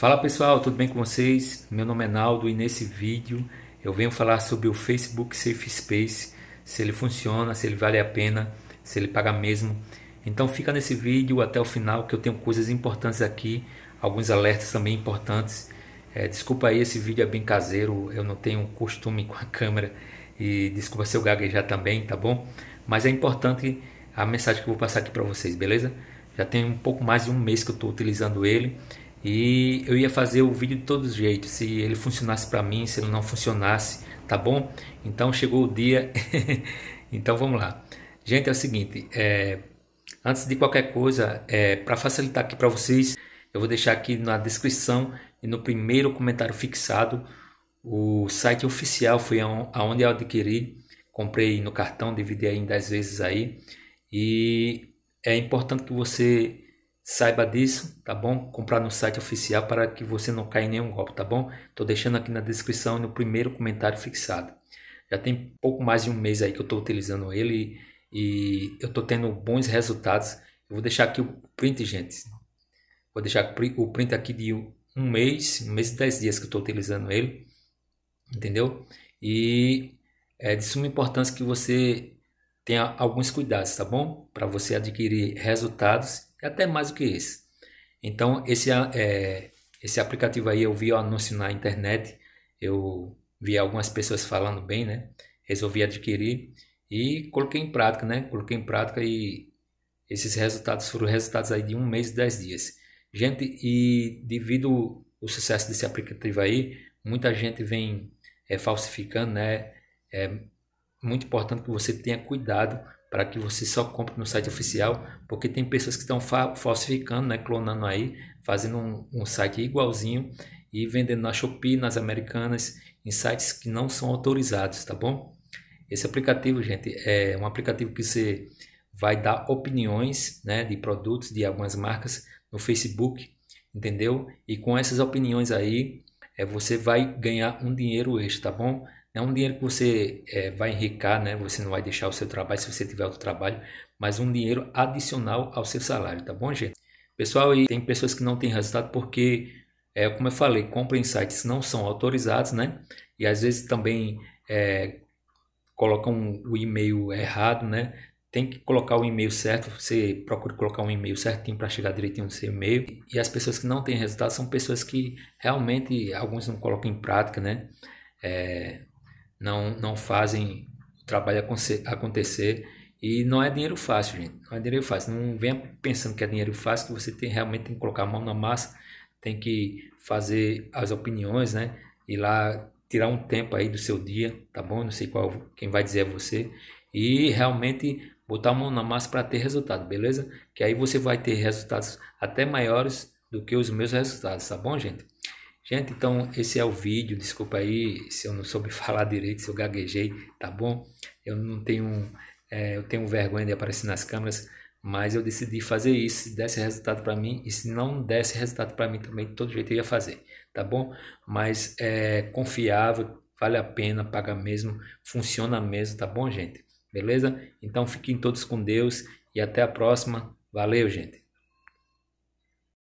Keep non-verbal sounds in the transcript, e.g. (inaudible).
Fala pessoal, tudo bem com vocês? Meu nome é Naldo e nesse vídeo eu venho falar sobre o Facebook Safe Space, se ele funciona, se ele vale a pena, se ele paga mesmo. Então fica nesse vídeo até o final que eu tenho coisas importantes aqui, alguns alertas também importantes. É, desculpa aí, esse vídeo é bem caseiro, eu não tenho costume (laughs) com a câmera e desculpa se eu gaguejar também, tá bom? Mas é importante a mensagem que eu vou passar aqui para vocês, beleza? Já tem um pouco mais de um mês que eu estou utilizando ele e eu ia fazer o vídeo de todo jeito, se ele funcionasse para mim, se ele não funcionasse, tá bom? Então chegou o dia, (laughs) então vamos lá. Gente, é o seguinte, é, antes de qualquer coisa, é, para facilitar aqui para vocês, eu vou deixar aqui na descrição e no primeiro comentário fixado o site oficial foi aonde eu adquiri, comprei no cartão, dividi em 10 vezes aí. E é importante que você Saiba disso, tá bom? Comprar no site oficial para que você não caia em nenhum golpe, tá bom? Tô deixando aqui na descrição e no primeiro comentário fixado. Já tem pouco mais de um mês aí que eu estou utilizando ele e, e eu estou tendo bons resultados. Eu vou deixar aqui o print, gente. Vou deixar o print aqui de um mês, um mês e dez dias que eu estou utilizando ele, entendeu? E é de suma importância que você tenha alguns cuidados, tá bom? Para você adquirir resultados e até mais do que esse. Então, esse, é, esse aplicativo aí eu vi o anúncio na internet, eu vi algumas pessoas falando bem, né? Resolvi adquirir e coloquei em prática, né? Coloquei em prática e esses resultados foram resultados aí de um mês e dez dias. Gente, e devido o sucesso desse aplicativo aí, muita gente vem é, falsificando, né? É, muito importante que você tenha cuidado para que você só compre no site oficial, porque tem pessoas que estão fa falsificando, né, clonando aí, fazendo um, um, site igualzinho e vendendo na Shopee, nas Americanas, em sites que não são autorizados, tá bom? Esse aplicativo, gente, é um aplicativo que você vai dar opiniões, né, de produtos de algumas marcas no Facebook, entendeu? E com essas opiniões aí, é, você vai ganhar um dinheiro extra, tá bom? É um dinheiro que você é, vai enricar, né? Você não vai deixar o seu trabalho se você tiver outro trabalho, mas um dinheiro adicional ao seu salário, tá bom, gente? Pessoal, e tem pessoas que não têm resultado porque, é, como eu falei, compram em sites que não são autorizados, né? E às vezes também é, colocam o e-mail errado, né? Tem que colocar o e-mail certo, você procura colocar um e-mail certinho para chegar direitinho no seu e-mail. E as pessoas que não têm resultado são pessoas que realmente, alguns não colocam em prática, né? É, não, não fazem o trabalho acontecer. E não é dinheiro fácil, gente. Não é dinheiro fácil. Não venha pensando que é dinheiro fácil, que você tem realmente tem que colocar a mão na massa, tem que fazer as opiniões, né? E lá tirar um tempo aí do seu dia, tá bom? Não sei qual quem vai dizer é você. E realmente botar a mão na massa para ter resultado, beleza? Que aí você vai ter resultados até maiores do que os meus resultados, tá bom, gente? Gente, então esse é o vídeo. Desculpa aí se eu não soube (laughs) falar direito, se eu gaguejei, tá bom? Eu não tenho, é, eu tenho vergonha de aparecer nas câmeras, mas eu decidi fazer isso. Se desse resultado para mim e se não desse resultado para mim também, de todo jeito eu ia fazer, tá bom? Mas é confiável, vale a pena, paga mesmo, funciona mesmo, tá bom, gente? Beleza? Então fiquem todos com Deus e até a próxima. Valeu, gente!